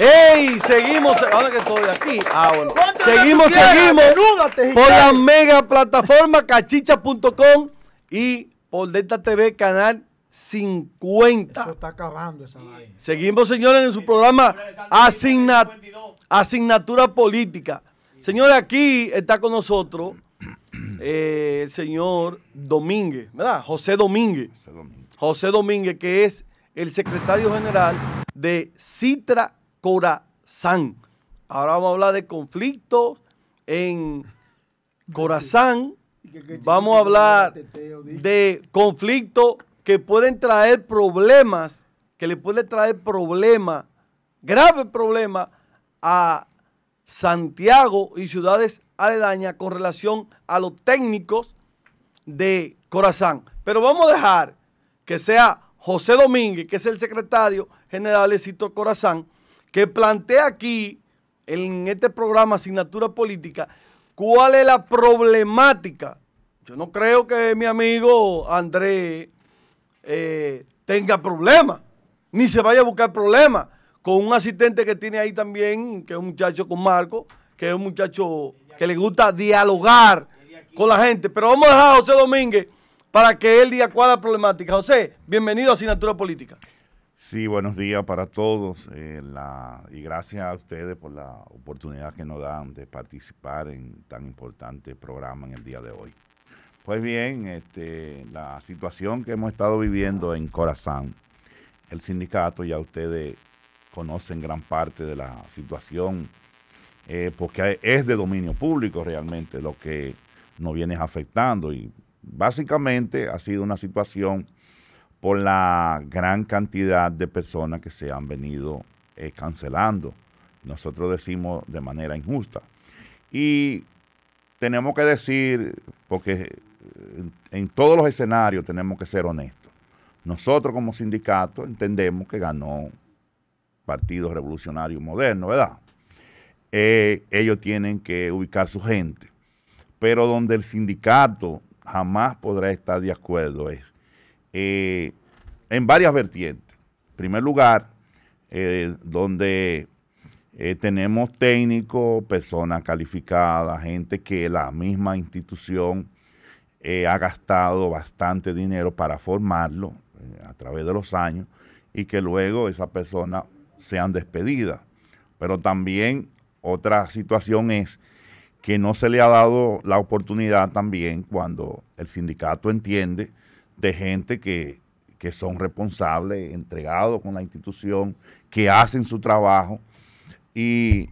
¡Ey! Seguimos. Ahora que estoy aquí. Ah, seguimos, seguimos. por la mega plataforma cachicha.com y por Delta TV Canal 50. Eso está acabando esa vaina. Seguimos, señores, en su programa Asignatura Política. Señores, aquí está con nosotros eh, el señor Domínguez, ¿verdad? José Domínguez. José Domínguez. José Domínguez, que es el secretario general de Citra Corazán. Ahora vamos a hablar de conflictos en Corazán. Vamos a hablar de conflictos que pueden traer problemas, que le puede traer problemas, graves problemas a Santiago y ciudades aledañas con relación a los técnicos de Corazán. Pero vamos a dejar que sea José Domínguez, que es el secretario general de Cito Corazán, que plantea aquí, en este programa Asignatura Política, cuál es la problemática. Yo no creo que mi amigo Andrés eh, tenga problemas, ni se vaya a buscar problemas con un asistente que tiene ahí también, que es un muchacho con Marco, que es un muchacho que le gusta dialogar con la gente. Pero vamos a dejar a José Domínguez para que él diga cuál es la problemática. José, bienvenido a Asignatura Política. Sí, buenos días para todos eh, y gracias a ustedes por la oportunidad que nos dan de participar en tan importante programa en el día de hoy. Pues bien, este, la situación que hemos estado viviendo en Corazán, el sindicato, ya ustedes conocen gran parte de la situación, eh, porque es de dominio público realmente lo que nos viene afectando y básicamente ha sido una situación por la gran cantidad de personas que se han venido eh, cancelando. Nosotros decimos de manera injusta. Y tenemos que decir, porque eh, en todos los escenarios tenemos que ser honestos. Nosotros como sindicato entendemos que ganó Partido Revolucionario Moderno, ¿verdad? Eh, ellos tienen que ubicar su gente. Pero donde el sindicato jamás podrá estar de acuerdo es eh, en varias vertientes. En primer lugar, eh, donde eh, tenemos técnicos, personas calificadas, gente que la misma institución ha gastado bastante dinero para formarlo a través de los años y que luego esas personas sean despedidas. Pero también otra situación es que no se le ha dado la oportunidad también cuando el sindicato entiende de gente que, son responsables, entregados con la institución, que hacen su trabajo y,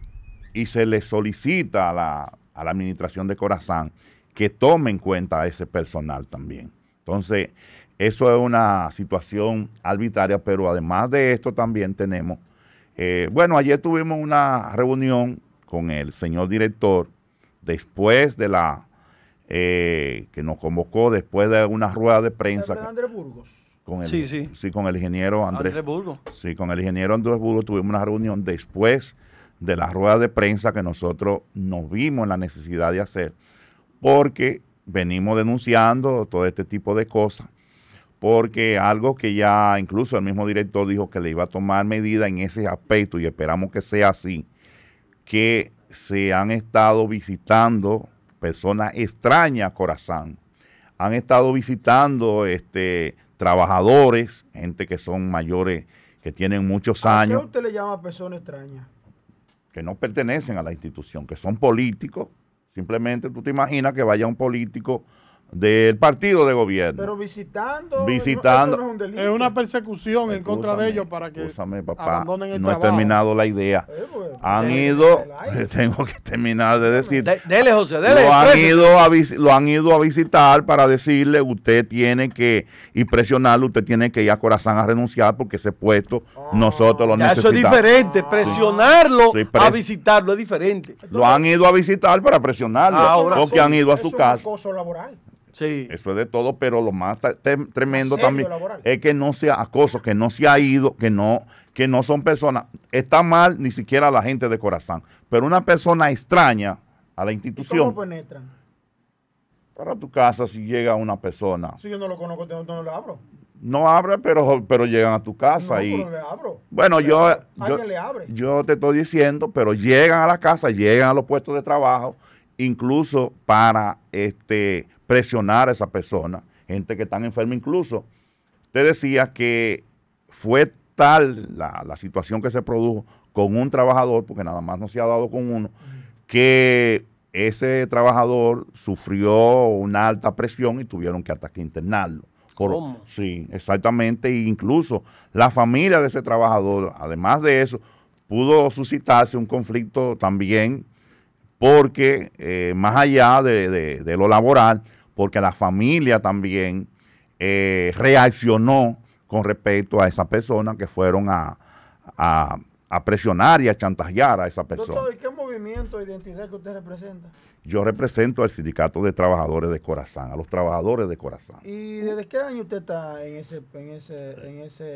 se le solicita a la, a la administración de Corazán que tome en cuenta a ese personal también. Entonces, eso es una situación arbitraria, pero además de esto también tenemos, eh, bueno, ayer tuvimos una reunión con el señor director después de la eh, que nos convocó después de una rueda de prensa. ¿Con Andrés Burgos? el, sí, sí. Sí, con el ingeniero Andrés, Burgos. Sí, con el ingeniero Andrés Burgos tuvimos una reunión después de la rueda de prensa que nosotros nos vimos la necesidad de hacer, porque venimos denunciando todo este tipo de cosas, porque algo que ya incluso el mismo director dijo que le iba a tomar medida en ese aspecto y esperamos que sea así, que se han estado visitando personas extrañas, Corazán. Han estado visitando este, trabajadores, gente que son mayores, que tienen muchos años. por qué usted le llama personas extrañas? Que no pertenecen a la institución, que son políticos. Simplemente tú te imaginas que vaya un político del partido de gobierno. Pero visitando. es, una persecución en contra de ellos para que escúchame papá, No he terminado la idea. Eh, han ido. Tengo que terminar de decir. dele, José, dele. Lo han, ido a, visitar para decirle: usted tiene que. Y presionarlo, usted tiene que ir a Corazán a renunciar porque ese puesto ah. nosotros lo necesitamos. Eso es diferente. Ah. Presionarlo a visitarlo es diferente. lo han ido a visitar para presionarlo. porque han ido a su casa. Eso es de todo, pero lo más tremendo también es que no sea acoso, que no se ha ido, que no, que no son personas. Está mal ni siquiera la gente de corazón, pero una persona extraña a la institución. ¿Cómo penetran? Para tu casa si llega una persona. Si yo no lo conozco, no, no abro. No abre, pero, pero llegan a tu casa y. abro. Bueno, yo, yo te estoy diciendo, pero llegan a la casa, llegan a los puestos de trabajo, incluso para este presionar a esa persona, gente que está enferma incluso. Te decía que fue tal la, situación que se produjo con un trabajador, porque nada más no se ha dado con uno, que ese trabajador sufrió una alta presión y tuvieron que hasta que internarlo. ¿Cómo? Sí, exactamente. E incluso la familia de ese trabajador, además de eso, pudo suscitarse un conflicto también porque eh, más allá de lo laboral, porque la familia también eh, reaccionó con respecto a esa persona que fueron a, presionar y a chantajear a esa persona. ¿y qué movimiento de identidad que usted representa? Yo represento al Sindicato de Trabajadores de Corazán, a los trabajadores de Corazán. ¿Y desde qué año usted está en,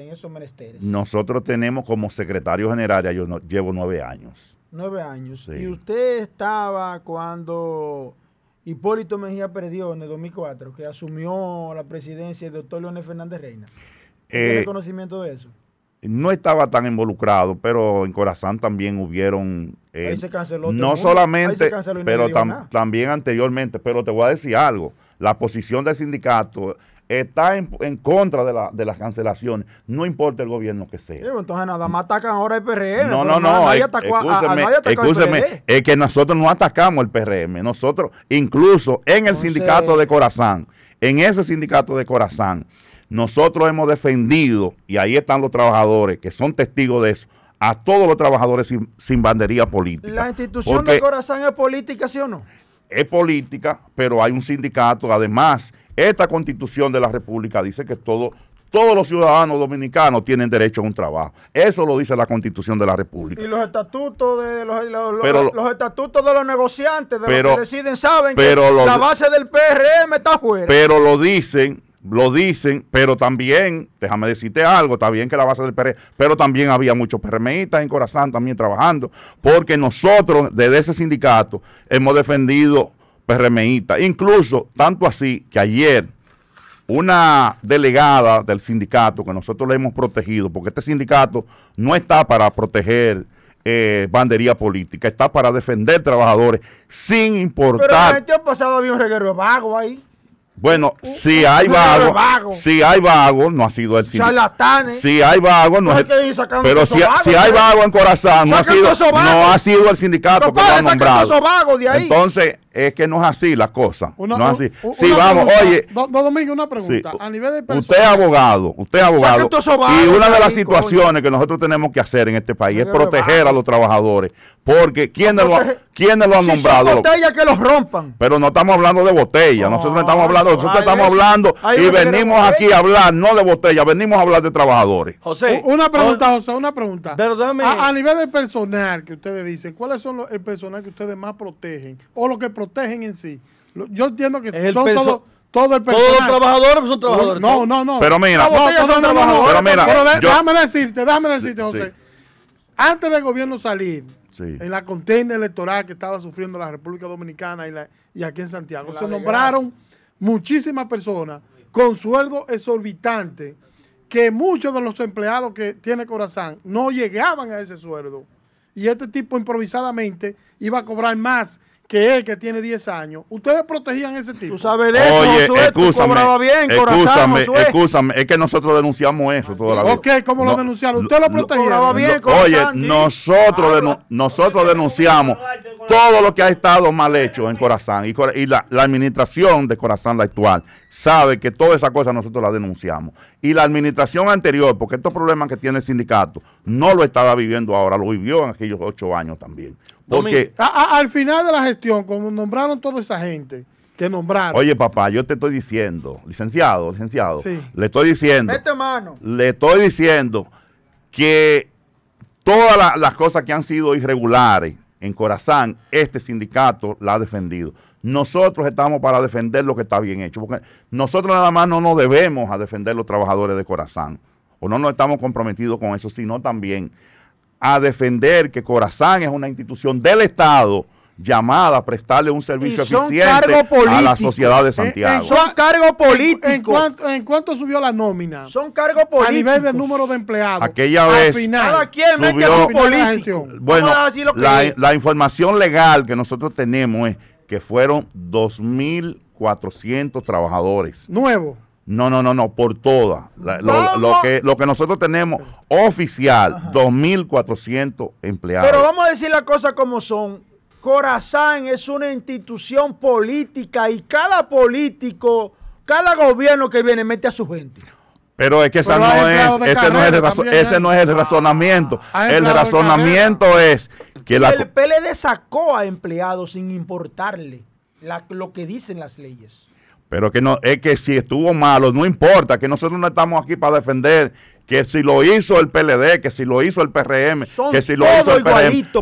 esos menesteres? Nosotros tenemos como secretario general, yo llevo nueve años. Nueve años. ¿Y usted estaba cuando Hipólito Mejía perdió en el 2004, que asumió la presidencia el doctor Leónel Fernández Reina. ¿Tiene eh, conocimiento de eso? No estaba tan involucrado, pero en Corazán también hubieron... Eh, no solamente, pero también anteriormente, pero te voy a decir algo. La posición del sindicato está en, contra de, las cancelaciones, no importa el gobierno que sea. Pues, entonces nada más atacan ahora el PRM. No, no, no. Escúcheme, es que nosotros no atacamos el PRM. Nosotros, incluso en el sindicato de Corazán, en ese sindicato de Corazán, nosotros hemos defendido, y ahí están los trabajadores que son testigos de eso, a todos los trabajadores sin, bandería política. ¿La institución de Corazán es política, sí o no? Es política, pero hay un sindicato, además esta constitución de la República dice que todo, todos los ciudadanos dominicanos tienen derecho a un trabajo. Eso lo dice la Constitución de la República. Y los estatutos de los, estatutos de los negociantes, de los que deciden, saben que la base del PRM está fuera. Pero lo dicen, lo dicen, pero también, déjame decirte algo, está bien que la base del PRM, pero también había muchos PRMistas en Corazón también trabajando, porque nosotros desde ese sindicato hemos defendido PRMista. Incluso, tanto así que ayer una delegada del sindicato que nosotros le hemos protegido, porque este sindicato no está para proteger eh, bandería política, está para defender trabajadores sin importar. Pero pasado había un reguero vago ahí. Bueno, si hay vagos, vago. si hay vago no ha sido el sindicato Si hay vago no, es. Pero si, si hay vago en Corazón no ha, sido, no ha sido el sindicato que lo ha nombrado. Entonces, es que no es así la cosa. no es así. si vamos, oye. Domingo, una pregunta. a nivel de personal, Usted es abogado, usted abogado. y una de las situaciones que nosotros tenemos que hacer en este país es proteger a los trabajadores. Porque ¿quiénes lo, ¿quiénes lo han nombrado? Son que los rompan. Pero no estamos hablando de botella Nosotros estamos hablando, nosotros estamos hablando y venimos aquí a hablar, no de botella venimos a hablar de trabajadores. José. Una pregunta, José, una pregunta. A, nivel de personal que ustedes dicen, ¿cuáles son los, el personal que ustedes más protegen? O lo que protegen protegen en sí. Yo entiendo que son todo el personal. Todos los trabajadores son trabajadores. No, no, no. Pero mira, no, no, pero mira, déjame decirte, déjame decirte, José. Antes del gobierno salir, en la contienda electoral que estaba sufriendo la República Dominicana y, la, aquí en Santiago, se nombraron muchísimas personas con sueldo exorbitante que muchos de los empleados que tiene Corazán no llegaban a ese sueldo. Y este tipo improvisadamente iba a cobrar más que es que tiene 10 años, ustedes protegían ese tipo. sabes de eso, Oye, es que nosotros denunciamos eso toda la vida. Ok, ¿cómo lo denunciaron? Usted lo protegía. oye, nosotros, nosotros denunciamos todo lo que ha estado mal hecho en Corazán y, la, administración de Corazán, la actual, sabe que toda esa cosa nosotros la denunciamos. Y la administración anterior, porque estos problemas que tiene el sindicato, no lo estaba viviendo ahora, lo vivió en aquellos ocho años también. Porque, al final de la gestión, como nombraron toda esa gente, que nombraron. Oye, papá, yo te estoy diciendo, licenciado, licenciado, le estoy diciendo. mano. Le estoy diciendo que todas las cosas que han sido irregulares en Corazán, este sindicato la ha defendido. Nosotros estamos para defender lo que está bien hecho, porque nosotros nada más no nos debemos a defender los trabajadores de Corazán, o no nos estamos comprometidos con eso, sino también a defender que Corazán es una institución del Estado llamada a prestarle un servicio eficiente a la sociedad de Santiago. son cargos políticos. ¿En, cuánto, subió la nómina? Son cargos políticos. A nivel del número de empleados. Aquella vez subió, Bueno, la, la información legal que nosotros tenemos es que fueron 2.400 trabajadores. Nuevos no, no, no, no, por todas. Lo, que, nosotros tenemos oficial, 2.400 empleados. Pero vamos a decir las cosas como son. Corazán es una institución política y cada político, cada gobierno que viene mete a su gente. Pero es que esa no es, ese, no es el ¿eh? razonamiento. Ah, el razonamiento es que la... El PLD sacó a empleados sin importarle lo que dicen las leyes. Pero que no, es que si estuvo malo, no importa, que nosotros no estamos aquí para defender que si lo hizo el PLD, que si lo hizo el PRM, que si lo hizo el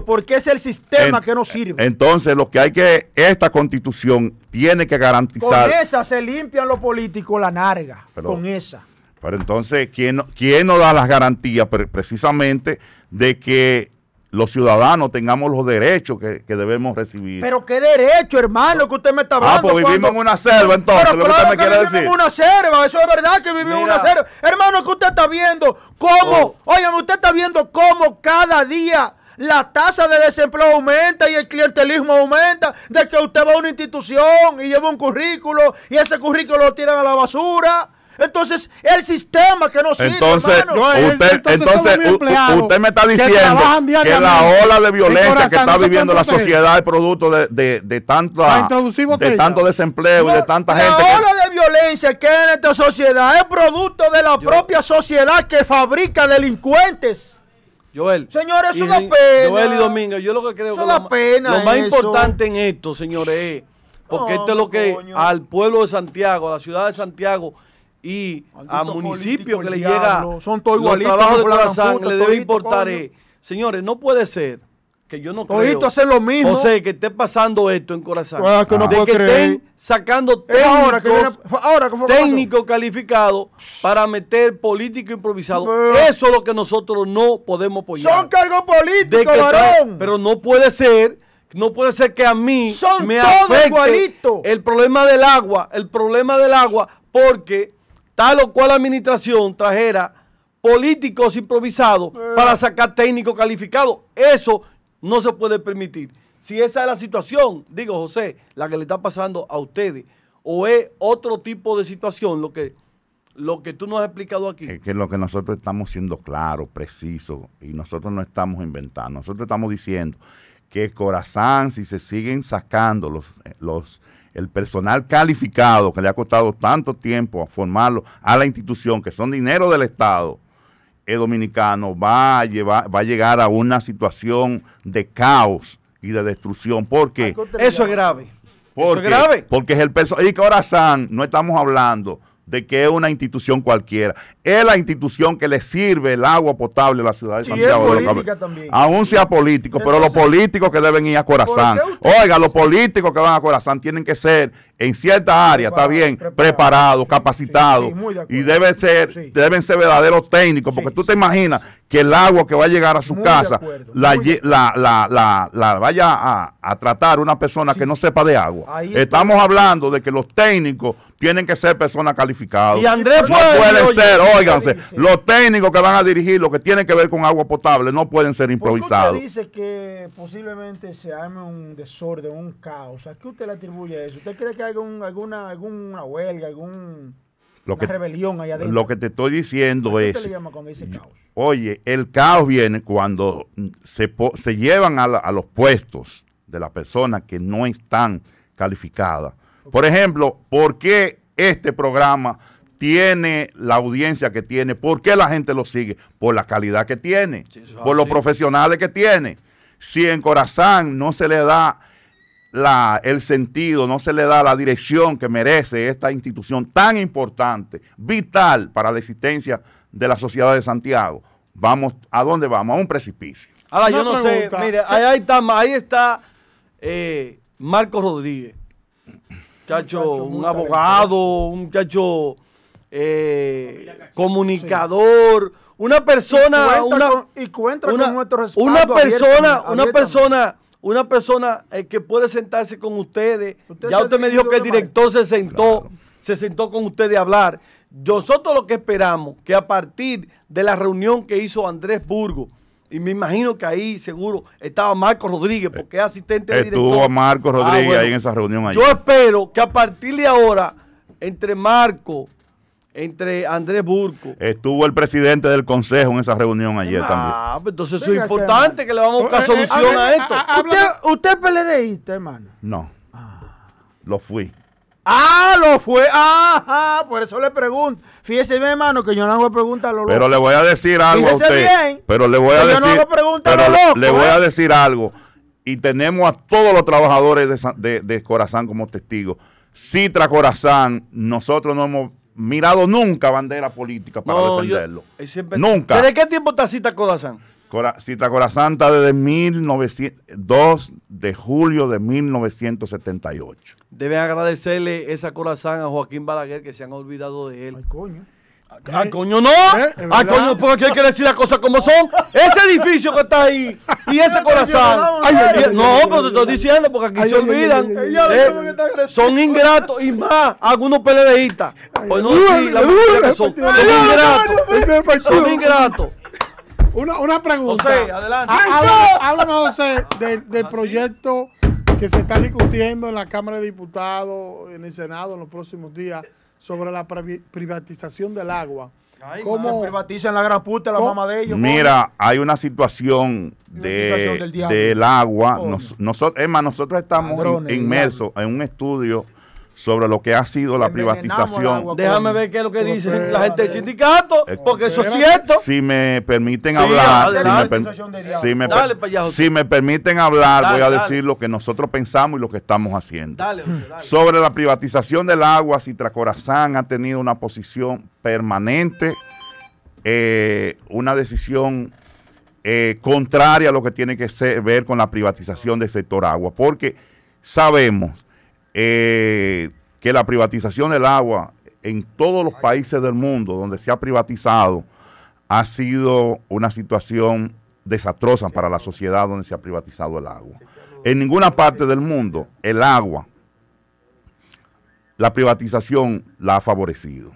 porque es el sistema que no sirve. Entonces, lo que hay que, esta constitución tiene que garantizar. Con esa se limpian los políticos la narga, con esa. Pero entonces, ¿quién, ¿quién nos da las garantías precisamente de que los ciudadanos tengamos los derechos que, que, debemos recibir. Pero qué derecho, hermano, que usted me está ah, hablando. Ah, pues vivimos en una selva entonces, Pero lo que usted me vivimos en una selva, eso es verdad que vivimos en una selva. Hermano, que usted está viendo cómo, oh. usted está viendo cómo cada día la tasa de desempleo aumenta y el clientelismo aumenta de que usted va a una institución y lleva un currículo y ese currículo lo tiran a la basura. Entonces, el sistema que no sirve, entonces, entonces, usted me está diciendo que, la ola de violencia que está viviendo la sociedad es producto de, de, de, ah, de tanto desempleo y de tanta gente. La ola de violencia que hay en esta sociedad es producto de la propia sociedad que fabrica delincuentes. Joel. Señores, es una pena. Joel y Domingo, yo lo que creo que lo, pena más importante en esto, señores, es porque esto es lo que al pueblo de Santiago, a la ciudad de Santiago, y a municipios que le llega son los trabajos de corazón, le debe importar. Eh. Señores, no puede ser que yo no creo. hacer lo mismo. José, que esté pasando esto en Corazán. de que estén sacando técnicos, ahora que calificados para meter político improvisado. Eso es lo que nosotros no podemos apoyar. Son cargos políticos, Pero no puede ser no puede ser que a mí me afecte el problema del agua, el problema del agua, porque tal o cual administración trajera políticos improvisados eh. para sacar técnicos calificados. Eso no se puede permitir. Si esa es la situación, digo José, la que le está pasando a ustedes, o es otro tipo de situación lo que, lo que tú nos has explicado aquí. Es que lo que nosotros estamos siendo claros, preciso, y nosotros no estamos inventando, nosotros estamos diciendo que Corazán, si se siguen sacando los, eh, los el personal calificado que le ha costado tanto tiempo a formarlo a la institución, que son dinero del Estado, el dominicano va a, llegar a una situación de caos y de destrucción. porque Eso es grave. Porque, Eso es grave. Porque es el personal. Y que ahora, San, no estamos hablando de que es una institución cualquiera. Es la institución que le sirve el agua potable a la ciudad de Santiago. de los Aún sea político, pero los políticos que deben ir a Corazán. Oiga, los políticos que van a Corazán tienen que ser en cierta área está bien, preparados, capacitados. y deben ser, deben ser verdaderos técnicos, porque tú te imaginas que el agua que va a llegar a su casa la, vaya a, tratar una persona que no sepa de agua. Estamos hablando de que los técnicos tienen que ser personas calificadas. Y Andrés fue. No pueden ser, óiganse, los técnicos que van a dirigir lo que tiene que ver con agua potable no pueden ser improvisados. Usted dice que posiblemente se arme un desorden, un caos. ¿A qué usted le atribuye eso? ¿Usted cree que hay alguna, alguna huelga, alguna rebelión allá adentro. Lo que te estoy diciendo es. Llama dice caos? Oye, el caos viene cuando se, se llevan a, los puestos de las personas que no están calificadas por ejemplo, ¿por qué este programa tiene la audiencia que tiene? ¿Por qué la gente lo sigue? Por la calidad que tiene, por los profesionales que tiene. Si en Corazán no se le da el sentido, no se le da la dirección que merece esta institución tan importante, vital para la existencia de la sociedad de Santiago. Vamos, ¿a dónde vamos? A un precipicio. Ahora, yo no sé, mire, ahí, está, ahí está eh, Marco Rodríguez un abogado, un muchacho eh, comunicador, una persona, una, una, una persona, una persona una eh, persona que puede sentarse con ustedes. ya usted me dijo que el director se sentó, se sentó con ustedes a hablar. Nosotros lo que esperamos que a partir de la reunión que hizo Andrés Burgo y me imagino que ahí seguro estaba Marco Rodríguez, porque es asistente de director. Estuvo Marco ah, Rodríguez ahí en esa reunión. ayer. Yo espero que a partir de ahora, entre Marco, entre Andrés Burco. Estuvo el presidente del consejo en esa reunión ayer ah, también. Ah, pues entonces es importante que le vamos a buscar eh, eh, eh, solución a, esto. ¿Usted, usted es PLDista, hermano? No. Ah. Lo fui. Ah, lo fue. Ajá, por eso le pregunto. Fíjese bien, hermano, que yo no hago preguntas a lo Pero le voy a decir algo a usted. pero le voy a decir. Le voy a ¿eh? decir algo. Y tenemos a todos los trabajadores de, Corazán como testigos. Citra Corazán, nosotros no hemos mirado nunca bandera política para defenderlo. siempre, nunca. ¿Desde qué tiempo está Citra Corazán? Cita cita está desde 1902 de julio de 1978. Debe agradecerle esa Corazón a Joaquín Balaguer que se han olvidado de él. Ay, coño. coño no. coño, porque hay que decir las cosas como son. Ese edificio que está ahí y ese corazón. no, pero te estoy diciendo porque aquí se olvidan. son ingratos y más algunos peleadistas Hoy no, sí, la que son. Son ingratos. Son ingratos. Una, pregunta. José, adelante. Háblame, del, ¿Ah, proyecto que se está discutiendo en la Cámara de Diputados, en el Senado, en los próximos días, sobre la privatización del agua. Ay, ¿Cómo privatizan la gran puta, la mamá de ellos? Mira, hay una situación de, del, agua. nosotros, es más, nosotros estamos inmersos en un estudio sobre lo que ha sido la privatización. Déjame ver qué es lo que dice la gente del sindicato, eh, porque eso es cierto. Si me permiten hablar, si, me, si, me, permiten hablar, voy a decir lo que nosotros pensamos y lo que estamos haciendo. sobre la privatización del agua, Citracorazán ha tenido una posición permanente, eh, una decisión eh, contraria a lo que tiene que ver con la privatización del sector agua, porque sabemos eh, que la privatización del agua en todos los países del mundo donde se ha privatizado ha sido una situación desastrosa para la sociedad donde se ha privatizado el agua. En ninguna parte del mundo el agua, la privatización la ha favorecido.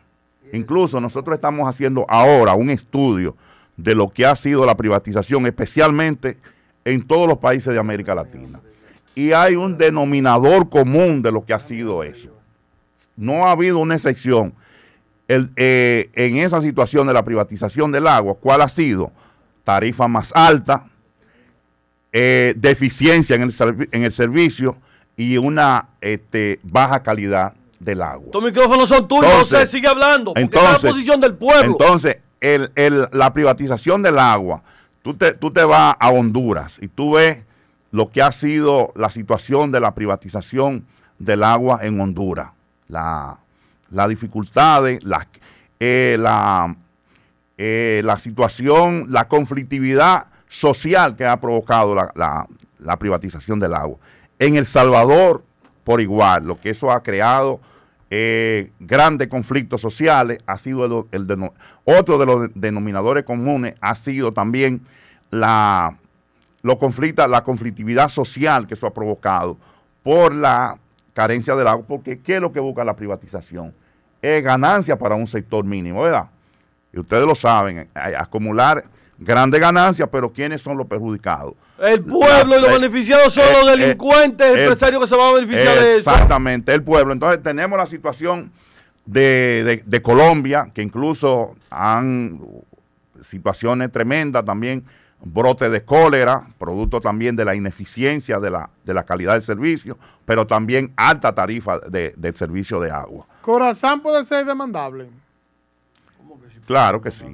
Incluso nosotros estamos haciendo ahora un estudio de lo que ha sido la privatización, especialmente en todos los países de América Latina y hay un denominador común de lo que ha sido eso. No ha habido una excepción eh, en esa situación de la privatización del agua. ¿Cuál ha sido? Tarifa más alta, eh, deficiencia en el, servicio y una este, baja calidad del agua. tus micrófonos son tuyos, José, sigue hablando, porque es la posición del pueblo. Entonces, el, la privatización del agua, tú te, tú te vas a Honduras y tú ves lo que ha sido la situación de la privatización del agua en Honduras. Las la dificultades, la, eh, eh, la, situación, la conflictividad social que ha provocado la, privatización del agua. En El Salvador, por igual, lo que eso ha creado eh, grandes conflictos sociales, ha sido el, el otro de los denominadores comunes, ha sido también la, lo la conflictividad social que eso ha provocado por la carencia del agua, porque ¿qué es lo que busca la privatización? Es ganancia para un sector mínimo, ¿verdad? Y ustedes lo saben, acumular grandes ganancias, pero ¿quiénes son los perjudicados? El pueblo y los beneficiados son los eh, eh, delincuentes, eh, empresarios que se van a beneficiar de eso. Exactamente, el pueblo. Entonces tenemos la situación de, de Colombia, que incluso han situaciones tremendas también brote de cólera, producto también de la ineficiencia de la, calidad del servicio, pero también alta tarifa del servicio de agua. ¿Corazán puede ser demandable? Claro que sí.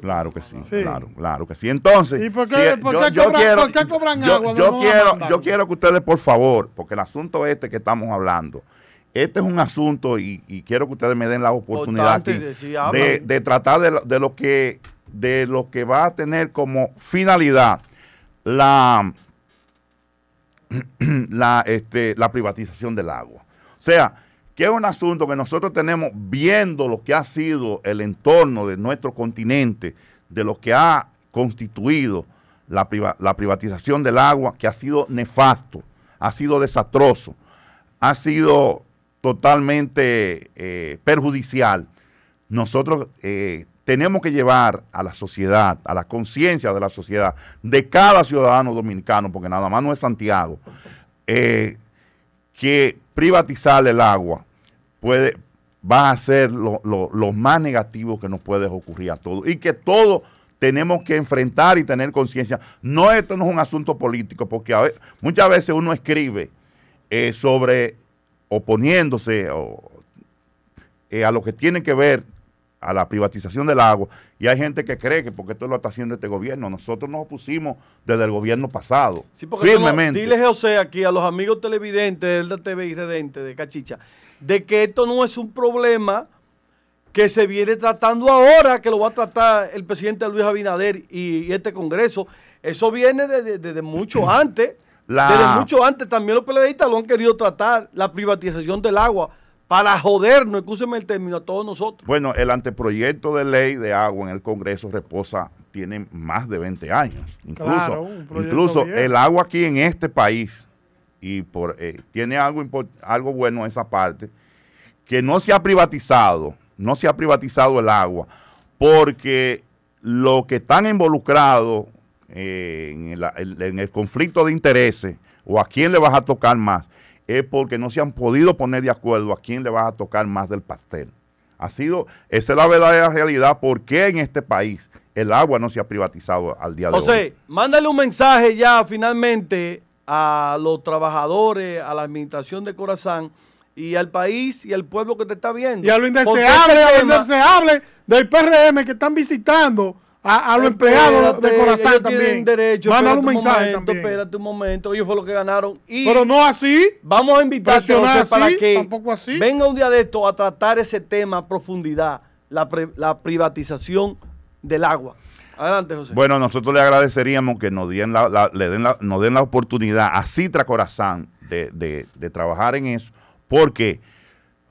Claro que sí, Claro, claro que sí. Entonces, por qué, yo, quiero, agua? Yo, quiero, que ustedes, por favor, porque el asunto este que estamos hablando, este es un asunto y, quiero que ustedes me den la oportunidad de, tratar de lo que de lo que va a tener como finalidad la, este, la, privatización del agua. O sea, que es un asunto que nosotros tenemos viendo lo que ha sido el entorno de nuestro continente, de lo que ha constituido la, privatización del agua, que ha sido nefasto, ha sido desastroso, ha sido totalmente eh, perjudicial. Nosotros eh, tenemos que llevar a la sociedad, a la conciencia de la sociedad, de cada ciudadano dominicano, porque nada más no es Santiago, eh, que privatizar el agua puede, va a ser lo, más negativo que nos puede ocurrir a todos. Y que todos tenemos que enfrentar y tener conciencia. No, esto no es un asunto político, porque muchas veces uno escribe eh, sobre oponiéndose eh, a lo que tiene que ver a la privatización del agua. Y hay gente que cree que porque esto lo está haciendo este gobierno. Nosotros nos opusimos desde el gobierno pasado. firmemente. Dile José, aquí a los amigos televidentes de TV y Redente de Cachicha, de que esto no es un problema que se viene tratando ahora, que lo va a tratar el presidente Luis Abinader y, este Congreso. Eso viene desde mucho antes. Desde mucho antes también los periodistas lo han querido tratar, la privatización del agua para jodernos, escúcheme el término, a todos nosotros. Bueno, el anteproyecto de ley de agua en el Congreso reposa, tiene más de 20 años. Incluso, incluso el agua aquí en este país, y por, eh, tiene algo, algo bueno esa parte, que no se ha privatizado, no se ha privatizado el agua, porque lo que están involucrados eh, en el conflicto de intereses, o a quién le vas a tocar más, es porque no se han podido poner de acuerdo a quién le vas a tocar más del pastel. Ha sido, esa es la verdadera realidad, por qué en este país el agua no se ha privatizado al día de hoy. José, mándale un mensaje ya finalmente a los trabajadores, a la administración de Corazán y al país y al pueblo que te está viendo. Y a lo indeseable, a lo este indeseable del PRM que están visitando a, los empleados de Corazán también. Derecho, a un mensaje también. momento, ellos fue lo que ganaron. Pero no así. Vamos a invitar a para que venga un día de esto a tratar ese tema a profundidad, la, privatización del agua. Adelante, José. Bueno, nosotros le agradeceríamos que nos, den la, den la, oportunidad a Citra Corazán de, trabajar en eso, porque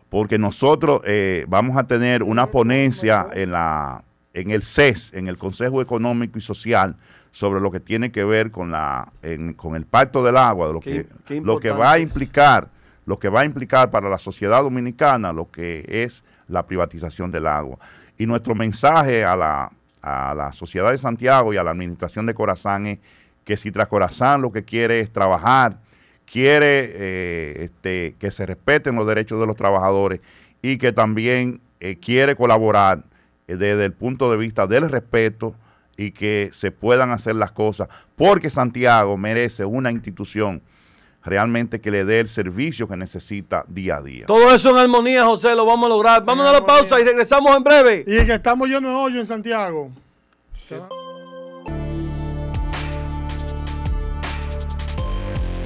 porque nosotros eh, vamos a tener una ponencia en la en el CES, en el Consejo Económico y Social, sobre lo que tiene que ver con la con el pacto del agua, de lo que lo que va a implicar, lo que va a implicar para la sociedad dominicana lo que es la privatización del agua. Y nuestro mensaje a la, a la sociedad de Santiago y a la administración de Corazán es que si tras Corazán lo que quiere es trabajar, quiere eh, este, que se respeten los derechos de los trabajadores y que también eh, quiere colaborar eh, desde el punto de vista del respeto y que se puedan hacer las cosas, porque Santiago merece una institución realmente que le dé el servicio que necesita día a día. Todo eso en armonía, José, lo vamos a lograr. Vamos a la pausa y regresamos en breve. Y que estamos llenos de hoyo en Santiago.